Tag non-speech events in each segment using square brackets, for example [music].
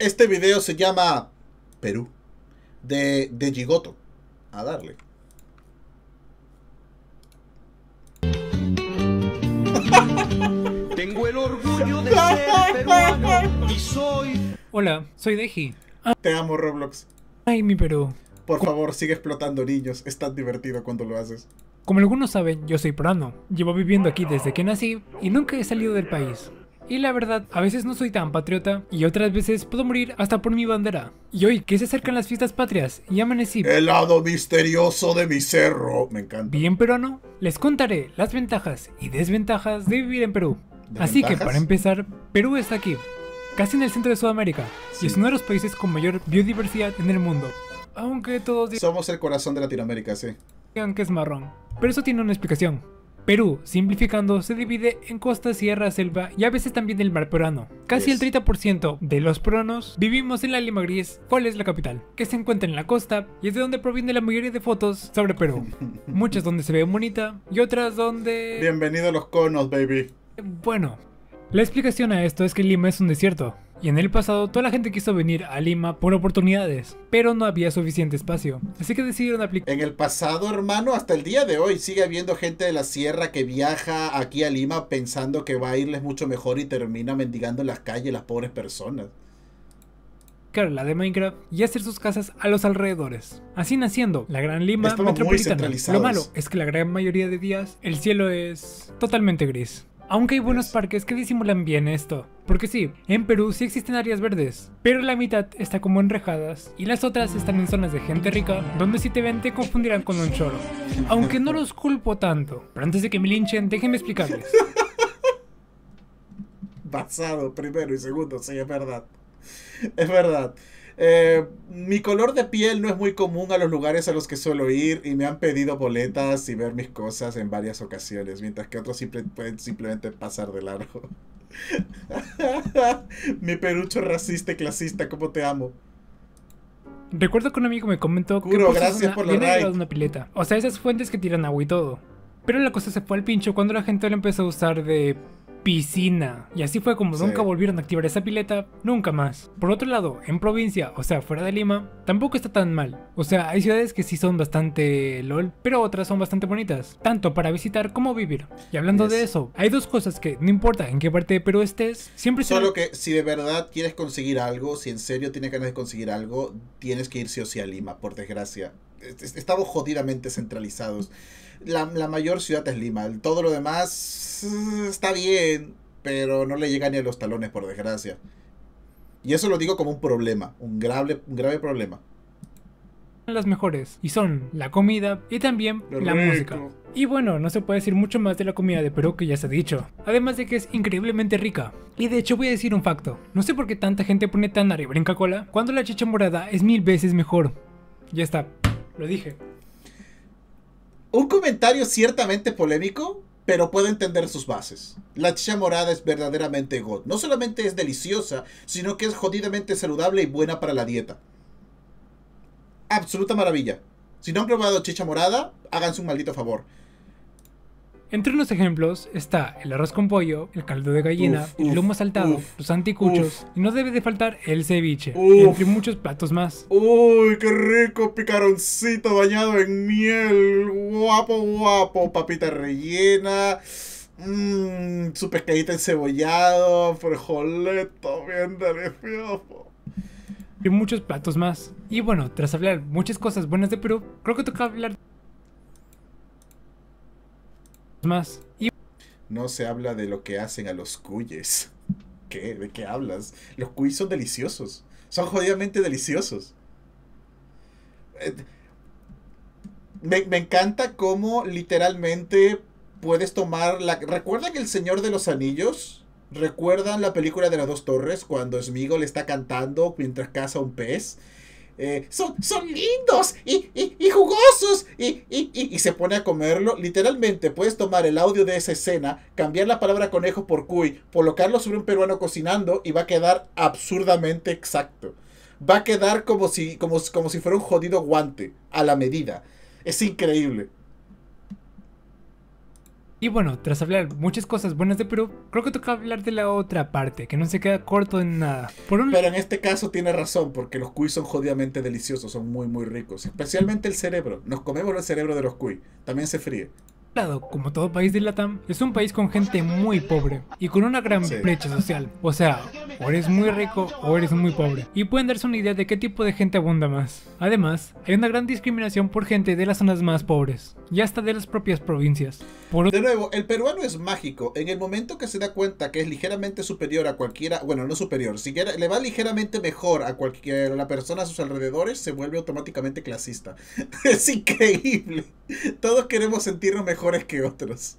Este video se llama Perú, de, de Gigoto. A darle. [laughs] Tengo el orgullo de ser peruano y soy... Hola, soy Deji. Ah, te amo, Roblox. Ay, mi Perú. Por favor, sigue explotando niños. Es tan divertido cuando lo haces. Como algunos saben, yo soy peruano. Llevo viviendo aquí desde que nací y nunca he salido del país. Y la verdad, a veces no soy tan patriota y otras veces puedo morir hasta por mi bandera. Y hoy que se acercan las fiestas patrias y amanecí... El lado misterioso de mi cerro, me encanta. Bien peruano, les contaré las ventajas y desventajas de vivir en Perú. Así que para empezar, Perú está aquí, casi en el centro de Sudamérica, y es uno de los países con mayor biodiversidad en el mundo. Aunque todos Somos el corazón de Latinoamérica, sí. aunque es marrón. Pero eso tiene una explicación. Perú, simplificando, se divide en costa, sierra, selva y a veces también el mar peruano. Casi el 30% de los peruanos vivimos en la Lima Gris, cuál es la capital, que se encuentra en la costa y es de donde proviene la mayoría de fotos sobre Perú. [laughs] Muchas donde se ve bonita y otras donde... Bienvenido a los conos, baby. Bueno, la explicación a esto es que Lima es un desierto. Y en el pasado toda la gente quiso venir a Lima por oportunidades, pero no había suficiente espacio. Así que decidieron aplicar... En el pasado, hermano, hasta el día de hoy sigue habiendo gente de la sierra que viaja aquí a Lima pensando que va a irles mucho mejor y termina mendigando en las calles las pobres personas la de Minecraft y hacer sus casas a los alrededores. Así naciendo la Gran Lima Metropolitana. Lo malo es que la gran mayoría de días el cielo es totalmente gris. Aunque hay buenos parques que disimulan bien esto, porque sí, en Perú sí existen áreas verdes, pero la mitad está como enrejadas y las otras están en zonas de gente rica, donde si te ven te confundirán con un choro. Aunque no los culpo tanto, pero antes de que me linchen, déjenme explicarles. [laughs] Basado primero y segundo, sí, es verdad. Es verdad. Eh, mi color de piel no es muy común a los lugares a los que suelo ir y me han pedido boletas y ver mis cosas en varias ocasiones, mientras que otros pueden simplemente pasar de largo. [laughs] mi perucho racista y clasista, ¿cómo te amo? Recuerdo que un amigo me comentó que gracias una, por una pileta. O sea, esas fuentes que tiran agua y todo. Pero la cosa se fue al pincho cuando la gente lo empezó a usar de y así fue como nunca volvieron a activar esa pileta, nunca más. Por otro lado, en provincia, o sea, fuera de Lima, tampoco está tan mal. O sea, hay ciudades que sí son bastante lol, pero otras son bastante bonitas, tanto para visitar como vivir. Y hablando de eso, hay dos cosas que no importa en qué parte de Perú estés, siempre Solo que si de verdad quieres conseguir algo, si en serio tienes ganas de conseguir algo, tienes que ir o sí a Lima, por desgracia estamos jodidamente centralizados. La, mayor ciudad es Lima, todo lo demás eh, está bien, pero no le llega ni a los talones, por desgracia. Y eso lo digo como un problema, un grave, un grave problema. Las mejores, y son la comida y también la música. Y bueno, no se puede decir mucho más de la comida de Perú que ya se ha dicho. Además de que es increíblemente rica. Y de hecho voy a decir un facto. No sé por qué tanta gente pone tan arriba en cola cuando la chicha morada es mil veces mejor. Ya está, lo dije. Un comentario ciertamente polémico, pero puedo entender sus bases. La chicha morada es verdaderamente god. No solamente es deliciosa, sino que es jodidamente saludable y buena para la dieta. Absoluta maravilla. Si no han probado chicha morada, háganse un maldito favor. Entre los ejemplos está el arroz con pollo, el caldo de gallina, el lomo saltado, los anticuchos y no debe de faltar el ceviche, entre muchos platos más. Uy, qué rico picaroncito bañado en miel, guapo, guapo, papita rellena. Mmm, su pescadita encebollado, frijoleto, bien delicioso y muchos platos más. Y bueno, tras hablar muchas cosas buenas de Perú, creo que toca hablar No se habla de lo que hacen a los cuyes. [laughs] ¿Qué? ¿De qué hablas? Los cuyes son deliciosos. Son jodidamente deliciosos. Eh, me, encanta cómo literalmente puedes tomar la... ¿Recuerdan el Señor de los Anillos? ¿Recuerdan la película de las dos torres cuando le está cantando mientras caza un pez? Eh, son, son lindos y, jugosos y, se pone a comerlo. Literalmente puedes tomar el audio de esa escena, cambiar la palabra conejo por cuy, colocarlo sobre un peruano cocinando y va a quedar absurdamente exacto. Va a quedar como si, como, como si fuera un jodido guante, a la medida. Es increíble. Y bueno, tras hablar muchas cosas buenas de Perú, creo que toca hablar de la otra parte, que no se queda corto en nada. Pero en este caso tiene razón, porque los cuy son jodidamente deliciosos, son muy, muy ricos. Especialmente el cerebro. Nos comemos el cerebro de los cuy. También se fríe como todo país de Latam, es un país con gente muy pobre y con una gran brecha social. O sea, o eres muy rico o eres muy pobre. Y pueden darse una idea de qué tipo de gente abunda más. Además, hay una gran discriminación por gente de las zonas más pobres y hasta de las propias provincias. De nuevo, el peruano es mágico. En el momento que se da cuenta que es ligeramente superior a cualquiera, bueno, no superior, siquiera le va ligeramente mejor a cualquiera la persona a sus alrededores, se vuelve automáticamente clasista. [laughs] Es increíble. Todos queremos sentirnos mejor que otros.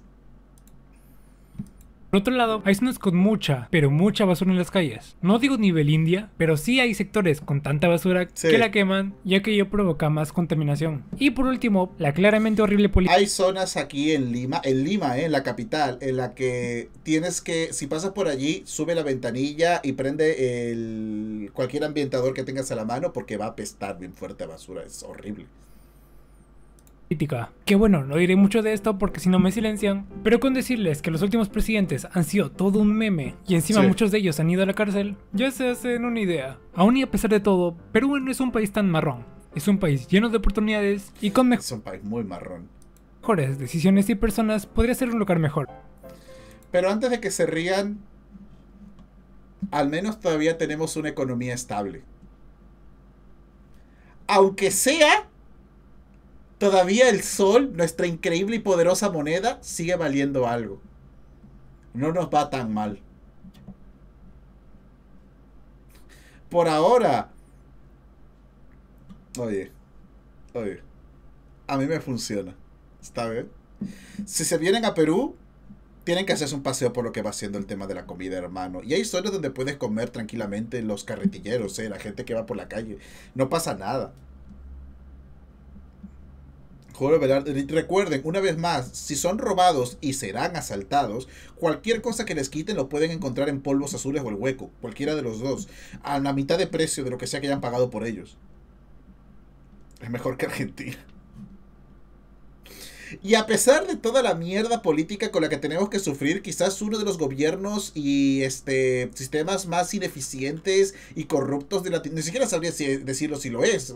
Por otro lado, hay zonas con mucha, pero mucha basura en las calles. No digo nivel India, pero sí hay sectores con tanta basura que la queman, ya que ello provoca más contaminación. Y por último, la claramente horrible política. Hay zonas aquí en Lima, en Lima, eh, en la capital, en la que tienes que, si pasas por allí, sube la ventanilla y prende el cualquier ambientador que tengas a la mano porque va a apestar bien fuerte a basura. Es horrible. Que bueno, no diré mucho de esto porque si no me silencian, pero con decirles que los últimos presidentes han sido todo un meme y encima muchos de ellos han ido a la cárcel, ya se hacen una idea. Aún y a pesar de todo, Perú no es un país tan marrón. Es un país lleno de oportunidades y con Mejores decisiones y personas podría ser un lugar mejor. Pero antes de que se rían, al menos todavía tenemos una economía estable. Aunque sea Todavía el sol, nuestra increíble y poderosa moneda, sigue valiendo algo. No nos va tan mal. Por ahora. Oye, oye. A mí me funciona. ¿Está bien? Si se vienen a Perú, tienen que hacerse un paseo por lo que va siendo el tema de la comida, hermano. Y hay zonas donde puedes comer tranquilamente los carretilleros, ¿eh? la gente que va por la calle. No pasa nada recuerden, una vez más, si son robados y serán asaltados, cualquier cosa que les quiten lo pueden encontrar en polvos azules o el hueco, cualquiera de los dos, a la mitad de precio de lo que sea que hayan pagado por ellos. Es mejor que Argentina. Y a pesar de toda la mierda política con la que tenemos que sufrir, quizás uno de los gobiernos y este sistemas más ineficientes y corruptos de Latinoamérica, ni siquiera sabría decirlo si lo es.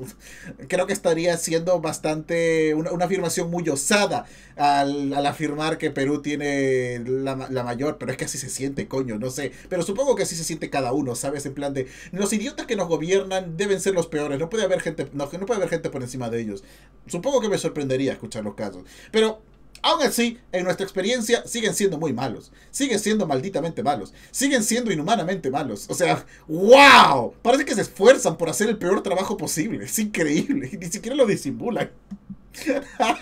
Creo que estaría siendo bastante una, afirmación muy osada al, afirmar que Perú tiene la, mayor, pero es que así se siente, coño, no sé. Pero supongo que así se siente cada uno, ¿sabes? En plan de los idiotas que nos gobiernan deben ser los peores, no puede haber gente, no, no puede haber gente por encima de ellos. Supongo que me sorprendería escuchar los casos. Pero Aún así, en nuestra experiencia, siguen siendo muy malos. Siguen siendo malditamente malos. Siguen siendo inhumanamente malos. O sea, ¡wow! Parece que se esfuerzan por hacer el peor trabajo posible. Es increíble. [laughs] ni siquiera lo disimulan.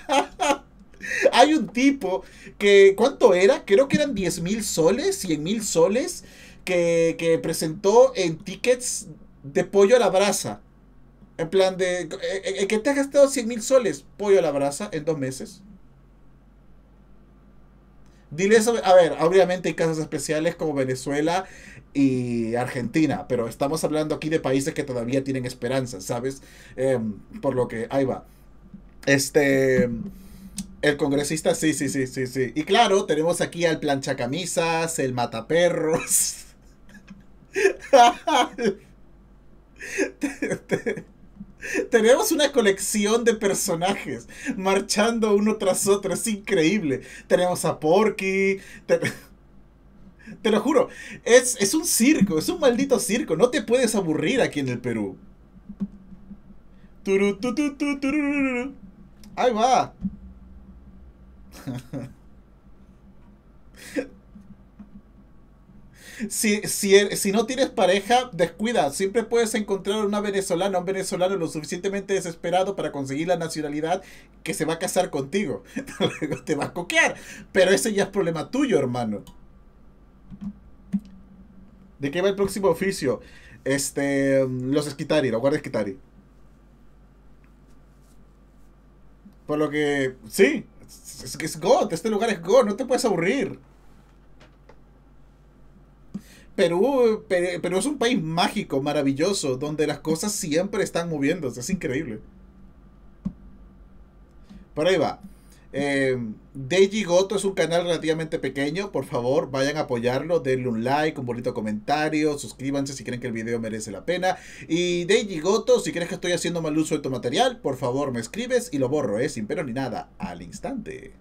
[laughs] Hay un tipo que, ¿cuánto era? Creo que eran 10 mil soles, 100 mil soles, que, que presentó en tickets de pollo a la brasa. En plan de, ¿en eh, eh, eh, qué te has gastado 100 mil soles, pollo a la brasa, en dos meses. Dile eso, a ver, obviamente hay casos especiales como Venezuela y Argentina, pero estamos hablando aquí de países que todavía tienen esperanza, ¿sabes? Em, por lo que ahí va. Este. El congresista, sí, sí, sí, sí, sí. Y claro, tenemos aquí al planchacamisas, el mataperros. [laughs] [laughs] Tenemos una colección de personajes marchando uno tras otro, es increíble. Tenemos a Porky, [laughs] te, lo juro, es, es, un circo, es un maldito circo, no te puedes aburrir aquí en el Perú. Ahí va. [laughs] si, er, si, no tienes pareja, descuida. Siempre puedes encontrar una venezolana, un venezolano lo suficientemente desesperado para conseguir la nacionalidad que se va a casar contigo. [laughs] Luego te va a coquear. Pero ese ya es problema tuyo, hermano. ¿De qué va el próximo oficio? Este, los esquitari, los guardias esquitari. Por lo que, sí, es, es God, este lugar es God, no te puedes aburrir. Perú, Perú es un país mágico, maravilloso, donde las cosas siempre están moviéndose. Es increíble. Por ahí va. Eh, Deji Goto es un canal relativamente pequeño. Por favor, vayan a apoyarlo. Denle un like, un bonito comentario. Suscríbanse si creen que el video merece la pena. Y Deji Goto, si crees que estoy haciendo mal uso de tu material, por favor me escribes y lo borro, ¿eh? Sin pero ni nada. Al instante.